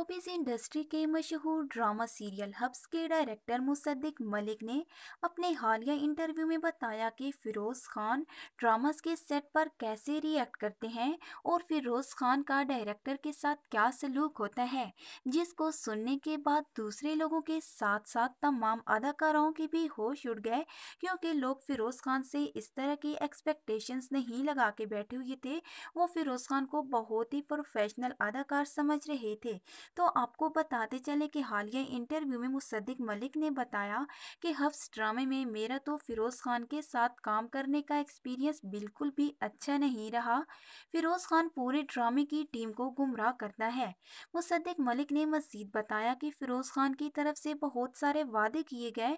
showbiz industry के मशहूर drama serial Habs के डायरेक्टर मुसद्दिक मलिक ने अपने हालिया इंटरव्यू में बताया कि फ़िरोज़ खान ड्रामास के सेट पर कैसे रिएक्ट करते हैं और फ़िरोज़ खान का डायरेक्टर के साथ क्या सलूक होता है जिसको सुनने के बाद दूसरे लोगों के साथ साथ तमाम अदाकाराओं के भी होश उड़ गए क्योंकि लोग फ़िरोज़ खान से इस तरह की एक्सपेक्टेशंस नहीं लगा के बैठे हुए थे वो फ़िरोज़ खान को बहुत ही प्रोफेशनल अदाकार समझ रहे थे तो आपको बताते चले कि हालिया इंटरव्यू में मुसद्दिक मलिक ने बताया कि हफ्स ड्रामे में मेरा तो फ़िरोज़ खान के साथ काम करने का एक्सपीरियंस बिल्कुल भी अच्छा नहीं रहा फ़िरोज़ खान पूरे ड्रामे की टीम को गुमराह करता है मुसद्दिक मलिक ने मजीद बताया कि फ़िरोज़ खान की तरफ से बहुत सारे वादे किए गए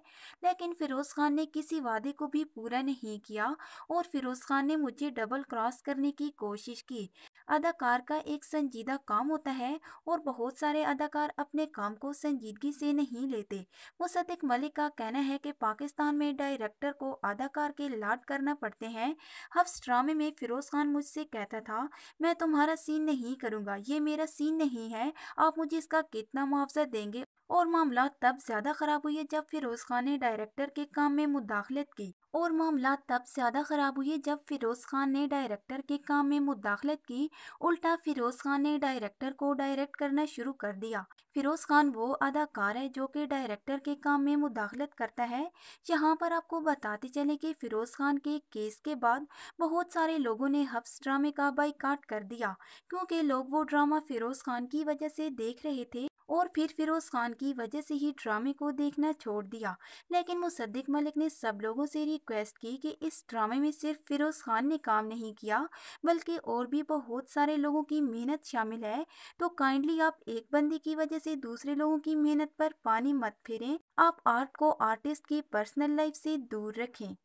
लेकिन फ़िरोज़ खान ने किसी वादे को भी पूरा नहीं किया और फ़िरोज़ खान ने मुझे डबल क्रॉस करने की कोशिश की अदाकार का एक संजीदा काम होता है और बहुत सारे अदाकार अपने काम को संजीदगी से नहीं लेते मुसदिक मलिक का कहना है कि पाकिस्तान में डायरेक्टर को अदाकार के लाड करना पड़ते हैं हफ्स ड्रामे में फिरोज़ खान मुझसे कहता था मैं तुम्हारा सीन नहीं करूँगा ये मेरा सीन नहीं है आप मुझे इसका कितना मुआवजा देंगे और मामला तब ज़्यादा ख़राब हुए जब फिरोज़ खान ने डायरेक्टर के काम में मुदाखलत की और मामला तब ज़्यादा ख़राब हुए जब फ़िरोज़ खान ने डायरेक्टर के काम में मुदाखलत की उल्टा फ़िरोज़ खान ने डायरेक्टर को डायरेक्ट करना शुरू शुरू कर दिया फिरोज खान वो अदाकार है जो कि डायरेक्टर के काम में मुदाखलत करता है यहाँ पर आपको बताते चले कि फिरोज खान के केस के बाद बहुत सारे लोगों ने हफ्स ड्रामे का बाइकाट कर दिया क्योंकि लोग वो ड्रामा फिरोज खान की वजह से देख रहे थे और फिर फिरोज खान की वजह से ही ड्रामे को देखना छोड़ दिया लेकिन मुसद्दिक मलिक ने सब लोगों से रिक्वेस्ट की कि इस ड्रामे में सिर्फ फिरोज खान ने काम नहीं किया बल्कि और भी बहुत सारे लोगों की मेहनत शामिल है तो काइंडली आप एक बंदे की वजह से दूसरे लोगों की मेहनत पर पानी मत फेरें आप आर्ट को आर्टिस्ट की पर्सनल लाइफ से दूर रखें